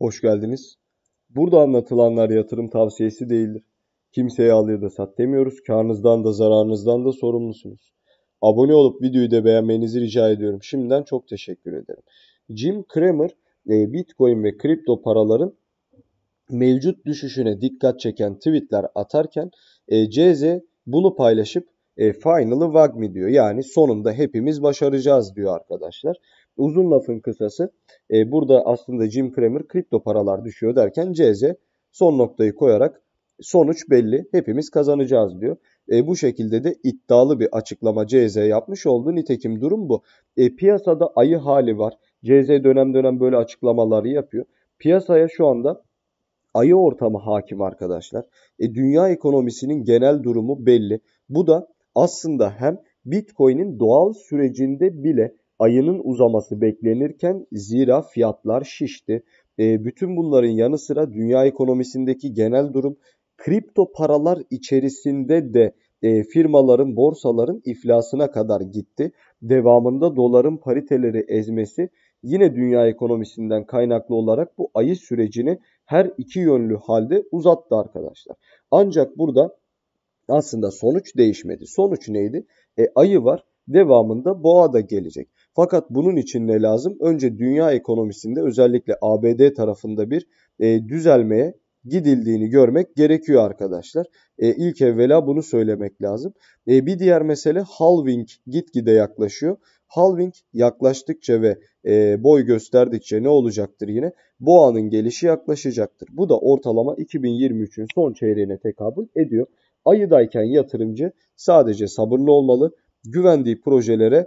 Hoş geldiniz. Burada anlatılanlar yatırım tavsiyesi değildir. Kimseye al ya da sat demiyoruz. Karnınızdan da zararınızdan da sorumlusunuz. Abone olup videoyu da beğenmenizi rica ediyorum. Şimdiden çok teşekkür ederim. Jim Cramer e, Bitcoin ve kripto paraların mevcut düşüşüne dikkat çeken tweetler atarken e, CZ bunu paylaşıp e, finally wag me diyor. Yani sonunda hepimiz başaracağız diyor arkadaşlar. Uzun lafın kısası e, burada aslında Jim Cramer kripto paralar düşüyor derken CZ son noktayı koyarak sonuç belli hepimiz kazanacağız diyor. E, bu şekilde de iddialı bir açıklama CZ yapmış oldu. Nitekim durum bu. E, piyasada ayı hali var. CZ dönem dönem böyle açıklamaları yapıyor. Piyasaya şu anda ayı ortamı hakim arkadaşlar. E, dünya ekonomisinin genel durumu belli. Bu da aslında hem Bitcoin'in doğal sürecinde bile ayının uzaması beklenirken zira fiyatlar şişti. E, bütün bunların yanı sıra dünya ekonomisindeki genel durum kripto paralar içerisinde de e, firmaların, borsaların iflasına kadar gitti. Devamında doların pariteleri ezmesi yine dünya ekonomisinden kaynaklı olarak bu ayı sürecini her iki yönlü halde uzattı arkadaşlar. Ancak burada aslında sonuç değişmedi. Sonuç neydi? E, ayı var devamında boğa da gelecek. Fakat bunun için ne lazım? Önce dünya ekonomisinde özellikle ABD tarafında bir e, düzelmeye gidildiğini görmek gerekiyor arkadaşlar. E, ilk evvela bunu söylemek lazım. E, bir diğer mesele halving gitgide yaklaşıyor. Halving yaklaştıkça ve e, boy gösterdikçe ne olacaktır yine? Boğanın gelişi yaklaşacaktır. Bu da ortalama 2023'ün son çeyreğine tekabül ediyor. Ayıdayken yatırımcı sadece sabırlı olmalı, güvendiği projelere